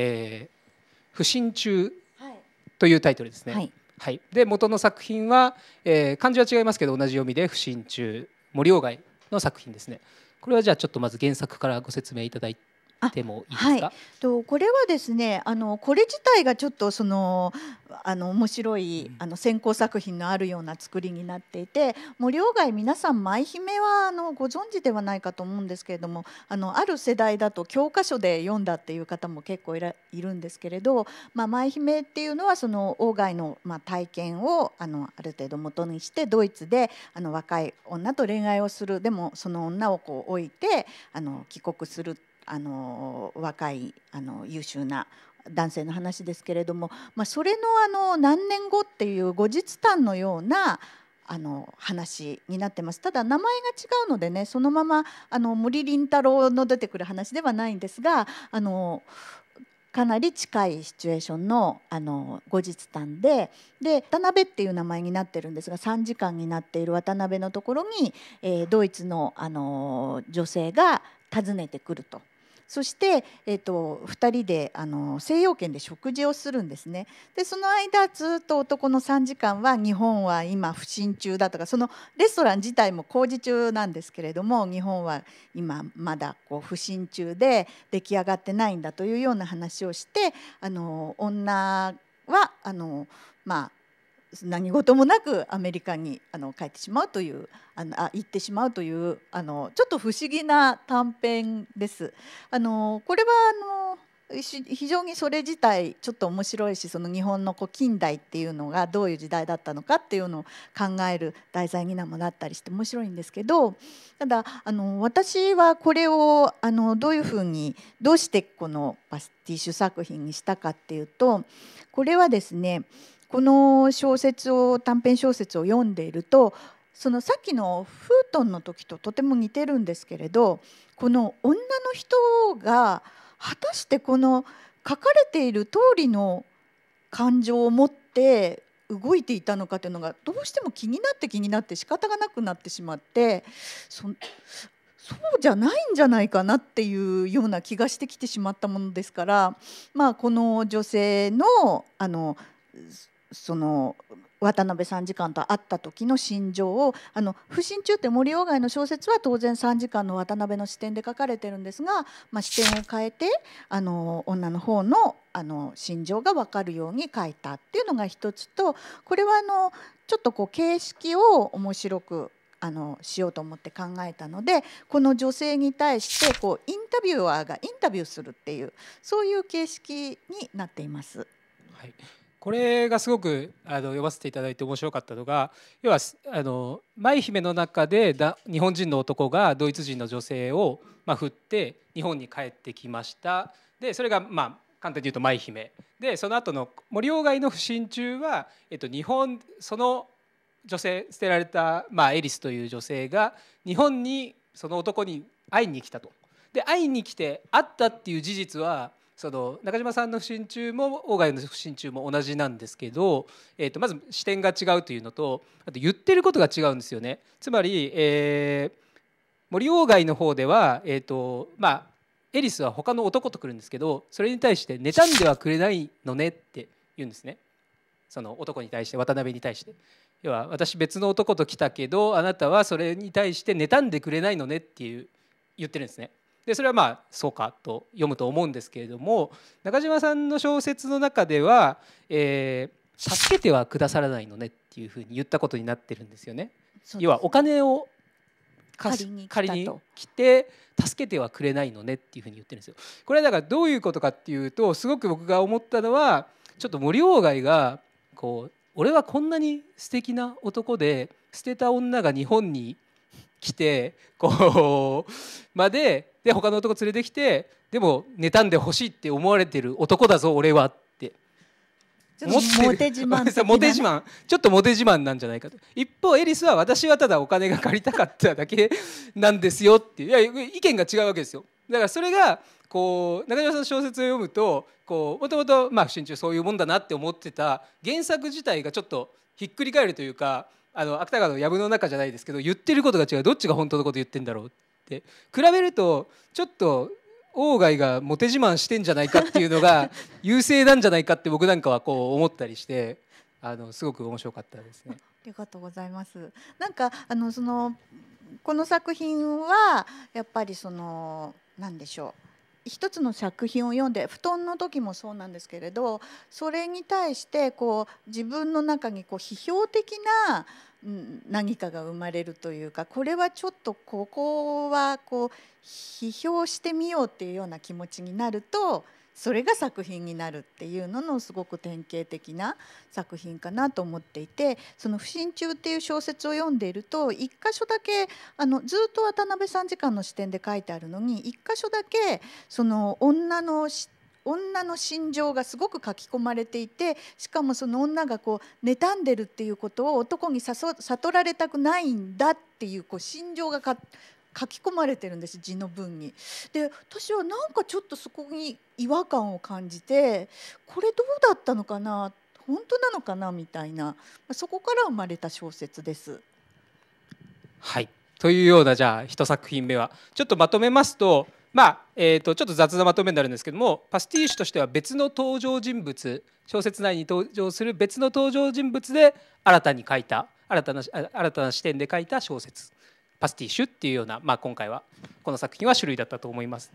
えー、不審中というタイトルですね。はい、はい、で元の作品は、えー、漢字は違いますけど同じ読みで不審中森鴎外の作品ですね。これはじゃあちょっとまず原作からご説明いただいてもいいですか、はい、とこれはですねあのこれ自体がちょっとそのあの面白いあの先行作品のあるような作りになっていてもう両外皆さん舞姫はあのご存知ではないかと思うんですけれどもあのある世代だと教科書で読んだっていう方も結構いるんですけれど、まあ、舞姫っていうのはその鴎外の、まあ、体験をあのある程度元にしてドイツであの若い女と恋愛をするでもその女をこう置いてあの帰国するってあの若いあの優秀な男性の話ですけれども、まあ、それのあの何年後っていう後日談のようなあの話になってますただ名前が違うのでねそのままあの森林太郎の出てくる話ではないんですがあのかなり近いシチュエーションのあの後日談でで渡辺っていう名前になってるんですが3時間になっている渡辺のところに、えー、ドイツのあの女性が訪ねてくると。そして、えーと、2人であの西洋圏で食事をするんですねでその間ずっと男の3時間は日本は今不審中だとかそのレストラン自体も工事中なんですけれども日本は今まだこう不審中で出来上がってないんだというような話をしてあの女はあのまあ何事もなくアメリカにあの帰ってしまうというあのあ行ってしまうというあのちょっと不思議な短編です。あのこれはあの非常にそれ自体ちょっと面白いしその日本のこう近代っていうのがどういう時代だったのかっていうのを考える題材にもなったりして面白いんですけどただあの私はこれをあのどういうふうにどうしてこのパスティッシュ作品にしたかっていうとこれはですねこの小説を短編小説を読んでいるとそのさっきのフートンの時ととても似てるんですけれどこの女の人が果たしてこの書かれている通りの感情を持って動いていたのかというのがどうしても気になって気になって仕方がなくなってしまってそそうじゃないんじゃないかなっていうような気がしてきてしまったものですから、まあ、この女性のあのその渡辺参事官と会った時の心情を「あの不審中」って森鴎外の小説は当然参事官の渡辺の視点で書かれてるんですが、まあ、視点を変えてあの女の方のあの心情が分かるように書いたっていうのが一つとこれはあのちょっとこう形式を面白くあのしようと思って考えたのでこの女性に対してこうインタビュアーがインタビューするっていうそういう形式になっています。はいこれがすごくあの読ませていただいて面白かったのが要はあの舞姫の中でだ日本人の男がドイツ人の女性を、まあ、振って日本に帰ってきましたでそれがまあ簡単に言うと舞姫でその後の森鴎外の不審中は、えっと、日本その女性捨てられた、まあ、エリスという女性が日本にその男に会いに来たと。で会いに来て会ったっていう事実はその中島さんの不審中も外の不審中も同じなんですけど、えー、とまず視点が違うというのとあと言ってることが違うんですよね。つまり、えー、森外の方では、えーとまあ、エリスは他の男と来るんですけどそれに対して「妬んではくれないのね」って言うんですねその男に対して渡辺に対して。要は私別の男と来たけどあなたはそれに対して妬んでくれないのねっていう言ってるんですね。でそれはまあそうかと読むと思うんですけれども中島さんの小説の中では、えー、助けてはくださらないのねっていうふうに言ったことになってるんですよね。要はお金を借りに来て助けてはくれないのねっていうふうに言ってるんですよ。これはだからどういうことかっていうとすごく僕が思ったのはちょっと森鴎外がこう俺はこんなに素敵な男で捨てた女が日本に来てこうまでで他の男連れてきてでも妬んでほしいって思われてる男だぞ俺はってモテ自慢 モテ自慢ちょっとモテ自慢なんじゃないかと一方エリスは私はただお金が借りたかっただけなんですよっていや意見が違うわけですよだからそれがこう中島さんの小説を読むともともと「まあ、不審中」そういうもんだなって思ってた原作自体がちょっとひっくり返るというかあの芥川の藪の中じゃないですけど言ってることが違うどっちが本当のこと言ってんだろうって比べるとちょっと鴎外がモテ自慢してんじゃないかっていうのが 優勢なんじゃないかって僕なんかはこう思ったりしてあのすごく面白かったですね。ありがとうございます。なんかあのそのこの作品はやっぱりその何でしょう。一つの作品を読んで布団の時もそうなんですけれどそれに対してこう自分の中にこう批評的な何かが生まれるというかこれはちょっとここはこう批評してみようっていうような気持ちになるとそれが作品になるっていうののすごく典型的な作品かなと思っていてその「不審中」っていう小説を読んでいると一箇所だけあのずっと渡辺さん時間の視点で書いてあるのに一箇所だけその女の視点女の心情がすごく書き込まれていてしかもその女がこう妬んでるっていうことを男に悟られたくないんだっていうこう心情が書書き込まれてるんです字の文に。で私はなんかちょっとそこに違和感を感じてこれどうだったのかな本当なのかなみたいなそこから生まれた小説です。はいというようなじゃあ1作品目はちょっとまとめますとまあえーと、ちょっと雑なまとめになるんですけどもパスティーシュとしては別の登場人物小説内に登場する別の登場人物で新たに書いた新たな新たな視点で書いた小説パスティッシュっていうような、まあ、今回はこの作品は種類だったと思います。